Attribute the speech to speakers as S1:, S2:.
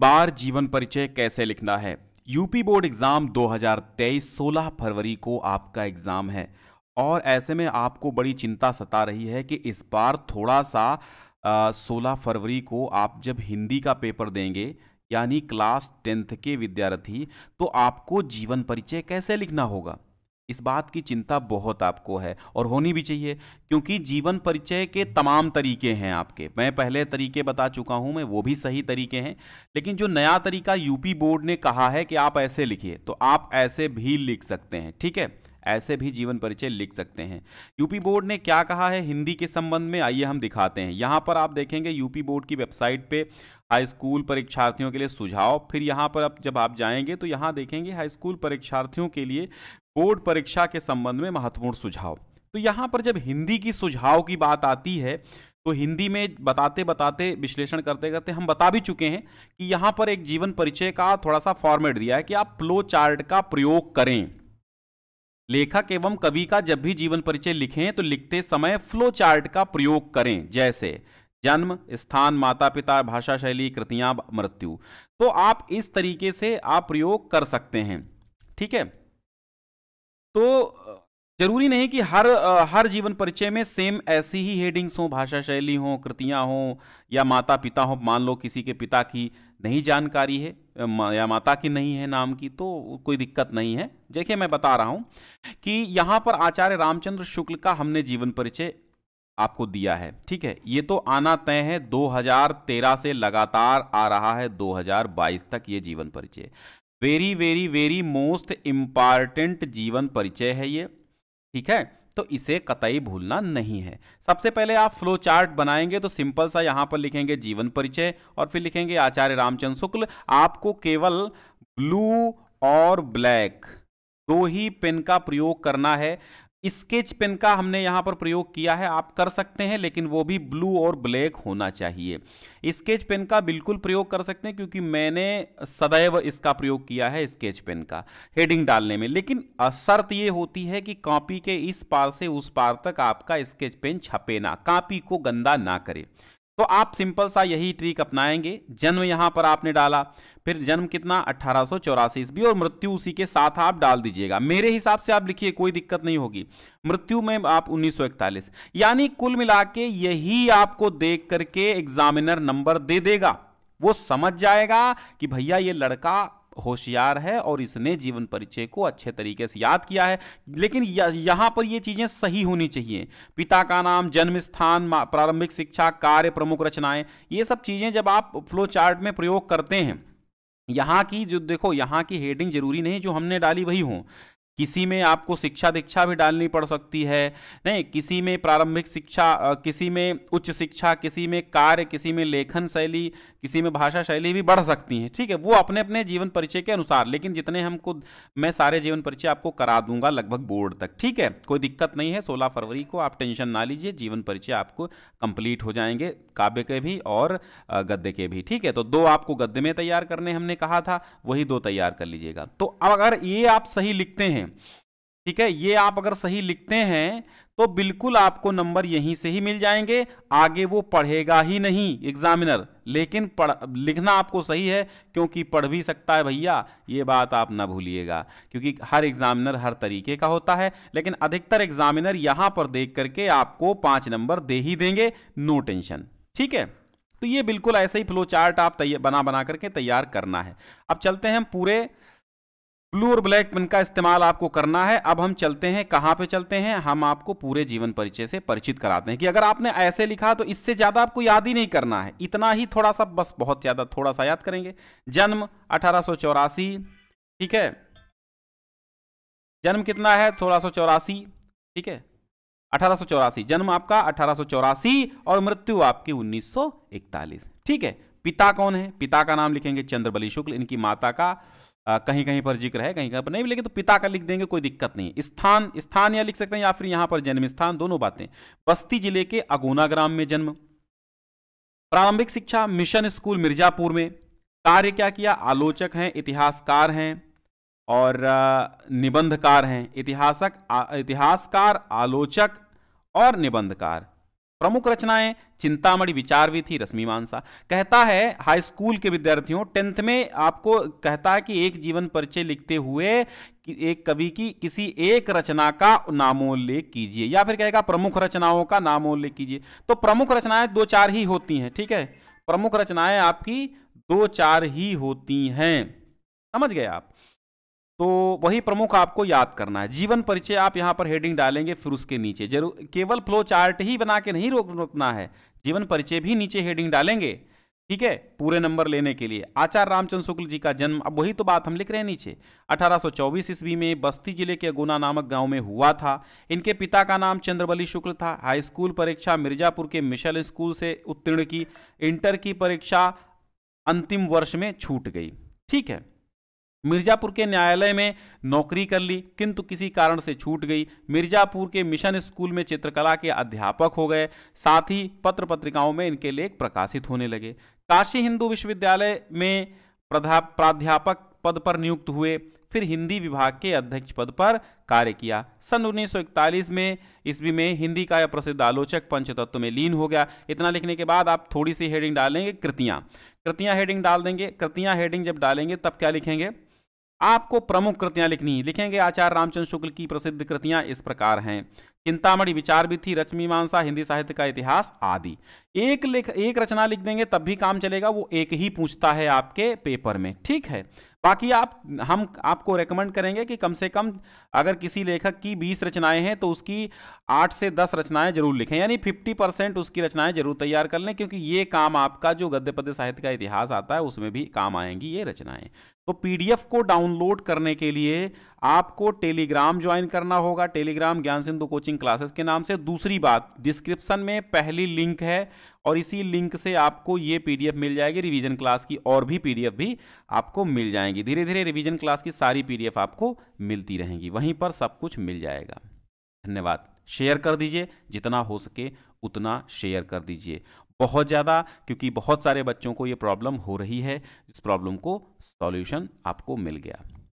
S1: बार जीवन परिचय कैसे लिखना है यूपी बोर्ड एग्जाम 2023 16 फरवरी को आपका एग्जाम है और ऐसे में आपको बड़ी चिंता सता रही है कि इस बार थोड़ा सा सोलह फरवरी को आप जब हिंदी का पेपर देंगे यानी क्लास टेंथ के विद्यार्थी तो आपको जीवन परिचय कैसे लिखना होगा इस बात की चिंता बहुत आपको है और होनी भी चाहिए क्योंकि जीवन परिचय के तमाम तरीके हैं आपके मैं पहले तरीके बता चुका हूं मैं वो भी सही तरीके हैं लेकिन जो नया तरीका यूपी बोर्ड ने कहा है कि आप ऐसे लिखिए तो आप ऐसे भी लिख सकते हैं ठीक है ऐसे भी जीवन परिचय लिख सकते हैं यूपी बोर्ड ने क्या कहा है हिंदी के संबंध में आइए हम दिखाते हैं यहाँ पर आप देखेंगे यूपी बोर्ड की वेबसाइट पे हाई स्कूल परीक्षार्थियों के लिए सुझाव फिर यहाँ पर अब जब आप जाएंगे तो यहाँ देखेंगे हाई स्कूल परीक्षार्थियों के लिए बोर्ड परीक्षा के संबंध में महत्वपूर्ण सुझाव तो यहाँ पर जब हिंदी की सुझाव की बात आती है तो हिंदी में बताते बताते विश्लेषण करते करते हम बता भी चुके हैं कि यहाँ पर एक जीवन परिचय का थोड़ा सा फॉर्मेट दिया है कि आप फ्लो चार्ट का प्रयोग करें लेखक एवं कवि का जब भी जीवन परिचय लिखें तो लिखते समय फ्लो चार्ट का प्रयोग करें जैसे जन्म स्थान माता पिता भाषा शैली कृतियां मृत्यु तो आप इस तरीके से आप प्रयोग कर सकते हैं ठीक है तो जरूरी नहीं कि हर हर जीवन परिचय में सेम ऐसी ही हेडिंग्स हों भाषा शैली हों कृतियां हों या माता पिता हों मान लो किसी के पिता की नहीं जानकारी है या माता की नहीं है नाम की तो कोई दिक्कत नहीं है देखिए मैं बता रहा हूँ कि यहाँ पर आचार्य रामचंद्र शुक्ल का हमने जीवन परिचय आपको दिया है ठीक है ये तो आना तय है 2013 से लगातार आ रहा है 2022 तक ये जीवन परिचय very very very most important जीवन परिचय है ये ठीक है तो इसे कतई भूलना नहीं है सबसे पहले आप फ्लो चार्ट बनाएंगे तो सिंपल सा यहां पर लिखेंगे जीवन परिचय और फिर लिखेंगे आचार्य रामचंद्र शुक्ल आपको केवल ब्लू और ब्लैक दो ही पेन का प्रयोग करना है स्केच पेन का हमने यहाँ पर प्रयोग किया है आप कर सकते हैं लेकिन वो भी ब्लू और ब्लैक होना चाहिए स्केच पेन का बिल्कुल प्रयोग कर सकते हैं क्योंकि मैंने सदैव इसका प्रयोग किया है स्केच पेन का हेडिंग डालने में लेकिन शर्त ये होती है कि कॉपी के इस पार से उस पार तक आपका स्केच पेन छपे ना कॉपी को गंदा ना करे तो आप सिंपल सा यही ट्रिक अपनाएंगे जन्म यहां पर आपने डाला फिर जन्म कितना अट्ठारह ईस्वी और मृत्यु उसी के साथ आप डाल दीजिएगा मेरे हिसाब से आप लिखिए कोई दिक्कत नहीं होगी मृत्यु में आप 1941 यानी कुल मिला के यही आपको देख करके एग्जामिनर नंबर दे देगा वो समझ जाएगा कि भैया ये लड़का होशियार है और इसने जीवन परिचय को अच्छे तरीके से याद किया है लेकिन यहाँ पर ये चीज़ें सही होनी चाहिए पिता का नाम जन्म स्थान प्रारंभिक शिक्षा कार्य प्रमुख रचनाएं ये सब चीज़ें जब आप फ्लो चार्ट में प्रयोग करते हैं यहाँ की जो देखो यहाँ की हेडिंग जरूरी नहीं जो हमने डाली वही हो किसी में आपको शिक्षा दीक्षा भी डालनी पड़ सकती है नहीं किसी में प्रारंभिक शिक्षा किसी में उच्च शिक्षा किसी में कार्य किसी में लेखन शैली किसी में भाषा शैली भी बढ़ सकती हैं ठीक है वो अपने अपने जीवन परिचय के अनुसार लेकिन जितने हमको मैं सारे जीवन परिचय आपको करा दूंगा लगभग बोर्ड तक ठीक है कोई दिक्कत नहीं है सोलह फरवरी को आप टेंशन ना लीजिए जीवन परिचय आपको कंप्लीट हो जाएंगे काव्य के भी और गद्य के भी ठीक है तो दो आपको गद्य में तैयार करने हमने कहा था वही दो तैयार कर लीजिएगा तो अब अगर ये आप सही लिखते हैं हैं ठीक है ये आप अगर सही लिखते हैं तो बिल्कुल आपको नंबर यहीं से ही मिल जाएंगे आगे वो पढ़ेगा ही नहीं एग्जामिनर लेकिन पढ़ लिखना आपको सही है क्योंकि पढ़ भी सकता है भैया ये बात आप ना भूलिएगा क्योंकि हर एग्जामिनर हर तरीके का होता है लेकिन अधिकतर एग्जामिनर यहाँ पर देख करके आपको पाँच नंबर दे ही देंगे नो टेंशन ठीक है तो ये बिल्कुल ऐसे ही फ्लो चार्ट आप बना बना करके तैयार करना है अब चलते हैं पूरे ब्लू और ब्लैक पेन का इस्तेमाल आपको करना है अब हम चलते हैं कहां पे चलते हैं हम आपको पूरे जीवन परिचय से परिचित कराते हैं कि अगर आपने ऐसे लिखा तो इससे ज्यादा आपको याद ही नहीं करना है इतना ही थोड़ा सा बस बहुत ज्यादा थोड़ा सा याद करेंगे जन्म अठारह ठीक है जन्म कितना है थोड़ा चौरासी ठीक है अठारह जन्म आपका अठारह और मृत्यु आपकी उन्नीस ठीक है पिता कौन है पिता का नाम लिखेंगे चंद्रबली शुक्ल इनकी माता का कहीं कहीं पर जिक्र है कहीं कहीं पर नहीं लेकिन तो पिता का लिख देंगे कोई दिक्कत नहीं स्थान स्थान या लिख सकते हैं या फिर यहां पर जन्म स्थान दोनों बातें बस्ती जिले के अगोना ग्राम में जन्म प्रारंभिक शिक्षा मिशन स्कूल मिर्जापुर में कार्य क्या किया आलोचक हैं इतिहासकार हैं और निबंधकार हैं इतिहासक इतिहासकार आलोचक और निबंधकार प्रमुख रचनाएं चिंतामणि विचार भी थी मानसा कहता है हाई स्कूल के विद्यार्थियों टेंथ में आपको कहता है कि एक जीवन परिचय लिखते हुए एक कवि की किसी एक रचना का नामोल्लेख कीजिए या फिर कहेगा प्रमुख रचनाओं का नामोल्लेख कीजिए तो प्रमुख रचनाएं दो चार ही होती हैं ठीक है प्रमुख रचनाएं आपकी दो चार ही होती हैं समझ गए आप तो वही प्रमुख आपको याद करना है जीवन परिचय आप यहाँ पर हेडिंग डालेंगे फिर उसके नीचे जरूर केवल फ्लो चार्ट ही बना के नहीं रोक रोकना है जीवन परिचय भी नीचे हेडिंग डालेंगे ठीक है पूरे नंबर लेने के लिए आचार्य रामचंद्र शुक्ल जी का जन्म अब वही तो बात हम लिख रहे हैं नीचे 1824 ईस्वी में बस्ती जिले के गुना नामक गांव में हुआ था इनके पिता का नाम चंद्रबली शुक्ल था हाई स्कूल परीक्षा मिर्जापुर के मिशल स्कूल से उत्तीर्ण की इंटर की परीक्षा अंतिम वर्ष में छूट गई ठीक है मिर्ज़ापुर के न्यायालय में नौकरी कर ली किंतु किसी कारण से छूट गई मिर्ज़ापुर के मिशन स्कूल में चित्रकला के अध्यापक हो गए साथ ही पत्र पत्रिकाओं में इनके लेख प्रकाशित होने लगे काशी हिंदू विश्वविद्यालय में प्रधा प्राध्यापक पद पर नियुक्त हुए फिर हिंदी विभाग के अध्यक्ष पद पर कार्य किया सन 1941 में ईस्वी में हिंदी का यह प्रसिद्ध आलोचक पंचतत्व में लीन हो गया इतना लिखने के बाद आप थोड़ी सी हेडिंग डालेंगे कृतियां कृतियां हेडिंग डाल देंगे कृतियां हेडिंग जब डालेंगे तब क्या लिखेंगे आपको प्रमुख कृतियां लिखनी लिखेंगे आचार्य रामचंद्र शुक्ल की प्रसिद्ध कृतियां इस प्रकार हैं चिंतामणि विचार भी थी रचमी मानसा हिंदी साहित्य का इतिहास आदि एक लिख एक रचना लिख देंगे तब भी काम चलेगा वो एक ही पूछता है आपके पेपर में ठीक है बाकी आप हम आपको रेकमेंड करेंगे कि कम से कम अगर किसी लेखक की बीस रचनाएं हैं तो उसकी आठ से दस रचनाएं जरूर लिखें यानी फिफ्टी परसेंट उसकी रचनाएं जरूर तैयार कर लें क्योंकि ये काम आपका जो गद्य पद्य साहित्य का इतिहास आता है उसमें भी काम आएंगी ये रचनाएं तो पीडीएफ को डाउनलोड करने के लिए आपको टेलीग्राम ज्वाइन करना होगा टेलीग्राम ज्ञान सिंधु कोचिंग क्लासेस के नाम से दूसरी बात डिस्क्रिप्शन में पहली लिंक है और इसी लिंक से आपको ये पीडीएफ मिल जाएगी रिवीजन क्लास की और भी पीडीएफ भी आपको मिल जाएंगी धीरे धीरे रिवीजन क्लास की सारी पीडीएफ आपको मिलती रहेंगी वहीं पर सब कुछ मिल जाएगा धन्यवाद शेयर कर दीजिए जितना हो सके उतना शेयर कर दीजिए बहुत ज़्यादा क्योंकि बहुत सारे बच्चों को ये प्रॉब्लम हो रही है इस प्रॉब्लम को सॉल्यूशन आपको मिल गया